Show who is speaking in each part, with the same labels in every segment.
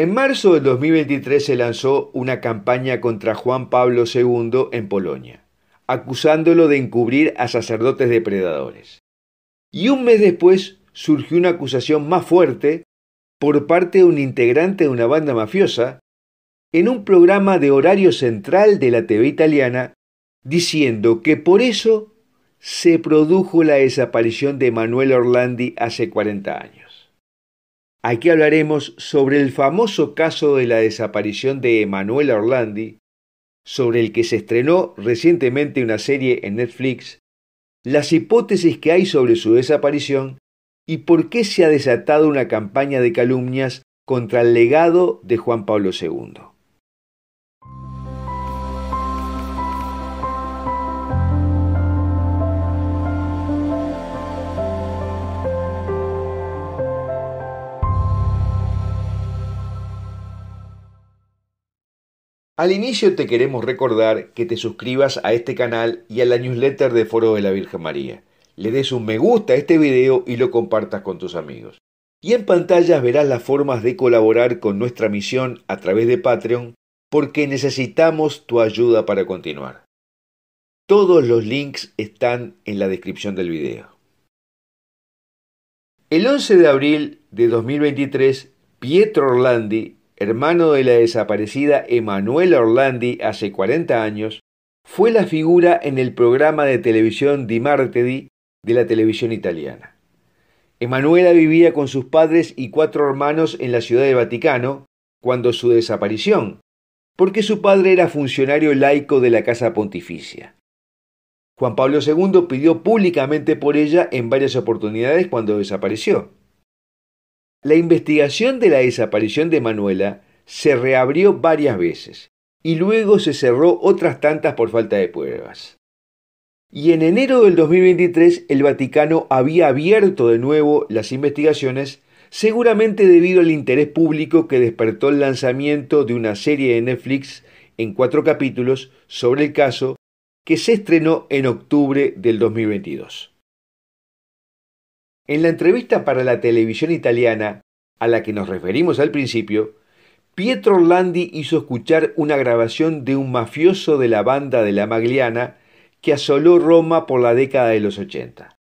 Speaker 1: En marzo del 2023 se lanzó una campaña contra Juan Pablo II en Polonia, acusándolo de encubrir a sacerdotes depredadores. Y un mes después surgió una acusación más fuerte por parte de un integrante de una banda mafiosa en un programa de horario central de la TV italiana diciendo que por eso se produjo la desaparición de Manuel Orlandi hace 40 años. Aquí hablaremos sobre el famoso caso de la desaparición de Emanuela Orlandi, sobre el que se estrenó recientemente una serie en Netflix, las hipótesis que hay sobre su desaparición y por qué se ha desatado una campaña de calumnias contra el legado de Juan Pablo II. Al inicio te queremos recordar que te suscribas a este canal y a la newsletter de Foro de la Virgen María. Le des un me gusta a este video y lo compartas con tus amigos. Y en pantallas verás las formas de colaborar con nuestra misión a través de Patreon porque necesitamos tu ayuda para continuar. Todos los links están en la descripción del video. El 11 de abril de 2023, Pietro Orlandi hermano de la desaparecida Emanuela Orlandi hace 40 años, fue la figura en el programa de televisión Di Martedì de la televisión italiana. Emanuela vivía con sus padres y cuatro hermanos en la ciudad de Vaticano cuando su desaparición, porque su padre era funcionario laico de la Casa Pontificia. Juan Pablo II pidió públicamente por ella en varias oportunidades cuando desapareció. La investigación de la desaparición de Manuela se reabrió varias veces y luego se cerró otras tantas por falta de pruebas. Y en enero del 2023 el Vaticano había abierto de nuevo las investigaciones, seguramente debido al interés público que despertó el lanzamiento de una serie de Netflix en cuatro capítulos sobre el caso que se estrenó en octubre del 2022. En la entrevista para la televisión italiana, a la que nos referimos al principio, Pietro Orlandi hizo escuchar una grabación de un mafioso de la banda de la Magliana que asoló Roma por la década de los 80.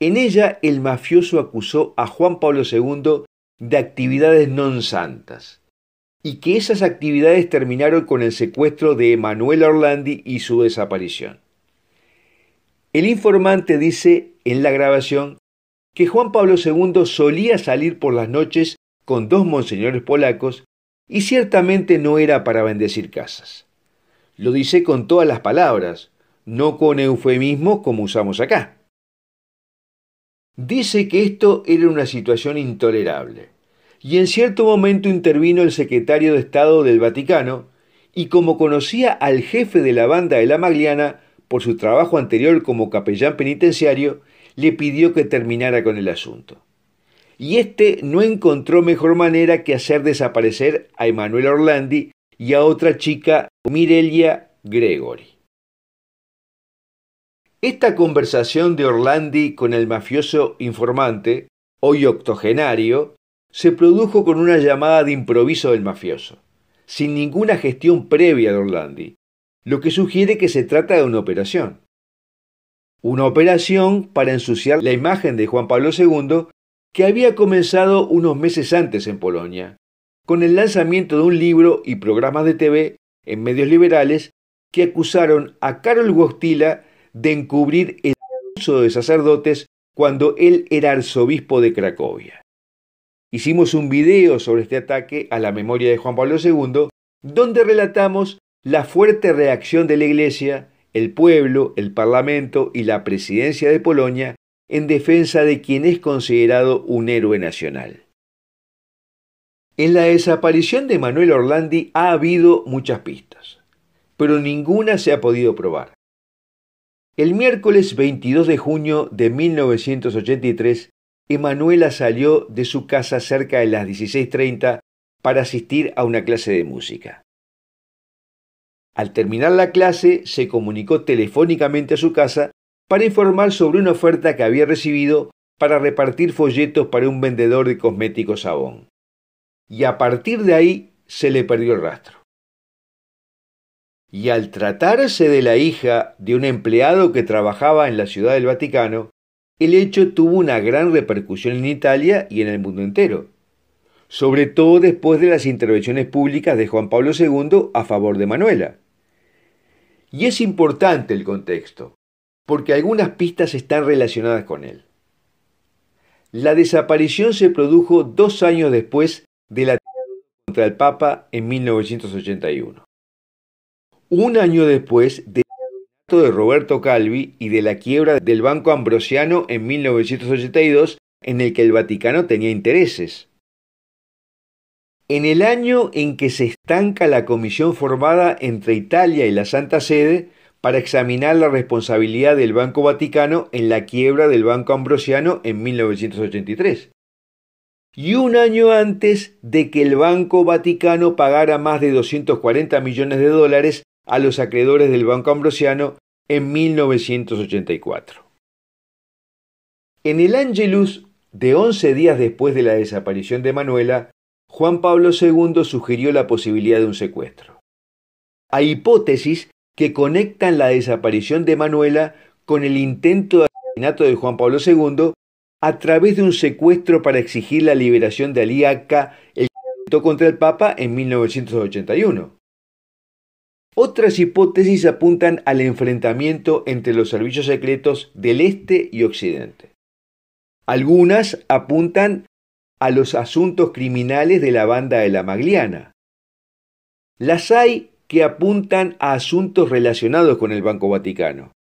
Speaker 1: En ella el mafioso acusó a Juan Pablo II de actividades non santas y que esas actividades terminaron con el secuestro de Emanuel Orlandi y su desaparición. El informante dice en la grabación que Juan Pablo II solía salir por las noches con dos monseñores polacos y ciertamente no era para bendecir casas. Lo dice con todas las palabras, no con eufemismo como usamos acá. Dice que esto era una situación intolerable, y en cierto momento intervino el secretario de Estado del Vaticano, y como conocía al jefe de la banda de la Magliana por su trabajo anterior como capellán penitenciario, le pidió que terminara con el asunto. Y este no encontró mejor manera que hacer desaparecer a Emanuel Orlandi y a otra chica, Mirelia Gregory. Esta conversación de Orlandi con el mafioso informante, hoy octogenario, se produjo con una llamada de improviso del mafioso, sin ninguna gestión previa de Orlandi, lo que sugiere que se trata de una operación una operación para ensuciar la imagen de Juan Pablo II que había comenzado unos meses antes en Polonia, con el lanzamiento de un libro y programas de TV en medios liberales que acusaron a Karol Wojtyla de encubrir el abuso de sacerdotes cuando él era arzobispo de Cracovia. Hicimos un video sobre este ataque a la memoria de Juan Pablo II, donde relatamos la fuerte reacción de la Iglesia el pueblo, el Parlamento y la presidencia de Polonia en defensa de quien es considerado un héroe nacional. En la desaparición de Manuel Orlandi ha habido muchas pistas, pero ninguna se ha podido probar. El miércoles 22 de junio de 1983, Emanuela salió de su casa cerca de las 16.30 para asistir a una clase de música. Al terminar la clase, se comunicó telefónicamente a su casa para informar sobre una oferta que había recibido para repartir folletos para un vendedor de cosméticos sabón. Y a partir de ahí se le perdió el rastro. Y al tratarse de la hija de un empleado que trabajaba en la Ciudad del Vaticano, el hecho tuvo una gran repercusión en Italia y en el mundo entero, sobre todo después de las intervenciones públicas de Juan Pablo II a favor de Manuela. Y es importante el contexto, porque algunas pistas están relacionadas con él. La desaparición se produjo dos años después de la contra el Papa en 1981. Un año después del de Roberto Calvi y de la quiebra del Banco Ambrosiano en 1982, en el que el Vaticano tenía intereses. En el año en que se estanca la comisión formada entre Italia y la Santa Sede para examinar la responsabilidad del Banco Vaticano en la quiebra del Banco Ambrosiano en 1983 y un año antes de que el Banco Vaticano pagara más de 240 millones de dólares a los acreedores del Banco Ambrosiano en 1984. En el Angelus, de 11 días después de la desaparición de Manuela, Juan Pablo II sugirió la posibilidad de un secuestro. Hay hipótesis que conectan la desaparición de Manuela con el intento de asesinato de Juan Pablo II a través de un secuestro para exigir la liberación de Aliaca, el que contra el Papa en 1981. Otras hipótesis apuntan al enfrentamiento entre los servicios secretos del Este y Occidente. Algunas apuntan a los asuntos criminales de la banda de la Magliana. Las hay que apuntan a asuntos relacionados con el Banco Vaticano.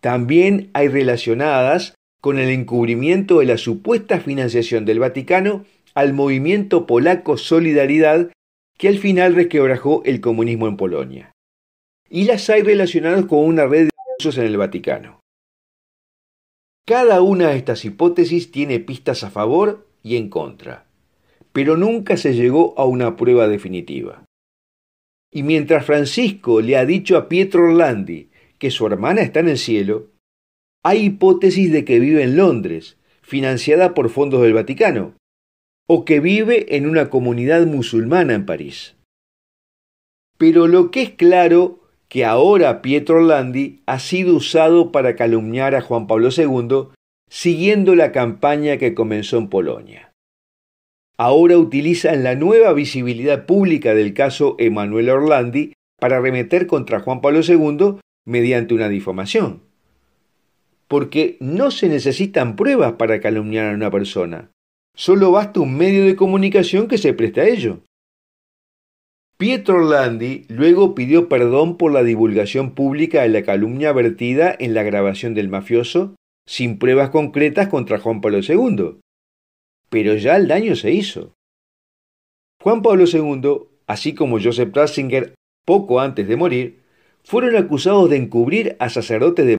Speaker 1: También hay relacionadas con el encubrimiento de la supuesta financiación del Vaticano al movimiento polaco Solidaridad que al final resquebrajó el comunismo en Polonia. Y las hay relacionadas con una red de abusos en el Vaticano. Cada una de estas hipótesis tiene pistas a favor y en contra, pero nunca se llegó a una prueba definitiva. Y mientras Francisco le ha dicho a Pietro Orlandi que su hermana está en el cielo, hay hipótesis de que vive en Londres, financiada por fondos del Vaticano, o que vive en una comunidad musulmana en París. Pero lo que es claro que ahora Pietro Orlandi ha sido usado para calumniar a Juan Pablo II siguiendo la campaña que comenzó en Polonia. Ahora utilizan la nueva visibilidad pública del caso Emanuel Orlandi para remeter contra Juan Pablo II mediante una difamación. Porque no se necesitan pruebas para calumniar a una persona. Solo basta un medio de comunicación que se presta a ello. Pietro Orlandi luego pidió perdón por la divulgación pública de la calumnia vertida en la grabación del mafioso sin pruebas concretas contra Juan Pablo II. Pero ya el daño se hizo. Juan Pablo II, así como Joseph Ratzinger poco antes de morir, fueron acusados de encubrir a sacerdotes de...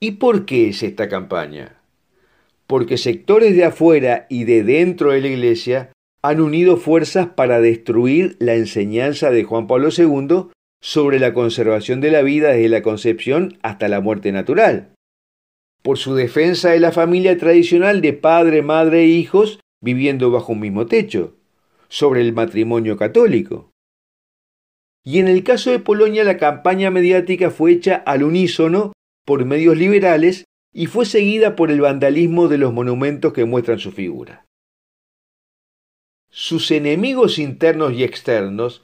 Speaker 1: ¿Y por qué es esta campaña? Porque sectores de afuera y de dentro de la Iglesia han unido fuerzas para destruir la enseñanza de Juan Pablo II sobre la conservación de la vida desde la concepción hasta la muerte natural. Por su defensa de la familia tradicional de padre, madre e hijos viviendo bajo un mismo techo, sobre el matrimonio católico. Y en el caso de Polonia la campaña mediática fue hecha al unísono por medios liberales y fue seguida por el vandalismo de los monumentos que muestran su figura. Sus enemigos internos y externos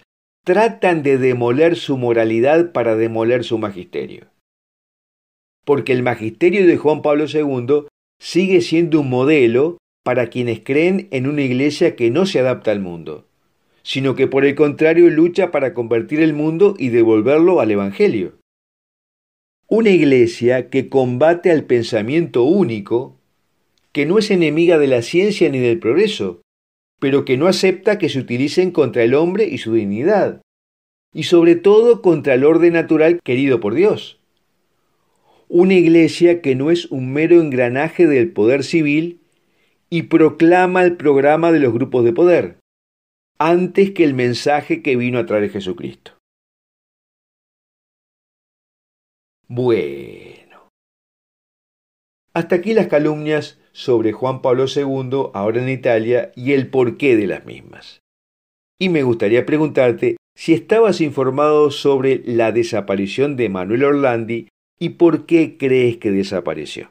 Speaker 1: tratan de demoler su moralidad para demoler su magisterio. Porque el magisterio de Juan Pablo II sigue siendo un modelo para quienes creen en una iglesia que no se adapta al mundo, sino que por el contrario lucha para convertir el mundo y devolverlo al Evangelio. Una iglesia que combate al pensamiento único, que no es enemiga de la ciencia ni del progreso, pero que no acepta que se utilicen contra el hombre y su dignidad, y sobre todo contra el orden natural querido por Dios. Una iglesia que no es un mero engranaje del poder civil y proclama el programa de los grupos de poder, antes que el mensaje que vino a traer Jesucristo. Bueno. Hasta aquí las calumnias sobre Juan Pablo II, ahora en Italia, y el porqué de las mismas. Y me gustaría preguntarte si estabas informado sobre la desaparición de Manuel Orlandi y por qué crees que desapareció.